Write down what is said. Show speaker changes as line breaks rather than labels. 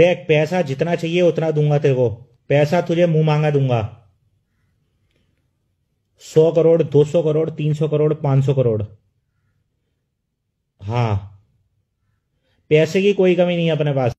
देख पैसा जितना चाहिए उतना दूंगा तेरे को पैसा तुझे मुंह मांगा दूंगा सौ करोड़ दो सौ करोड़ तीन सौ करोड़ पांच सौ करोड़ हाँ पैसे की कोई कमी नहीं है अपने पास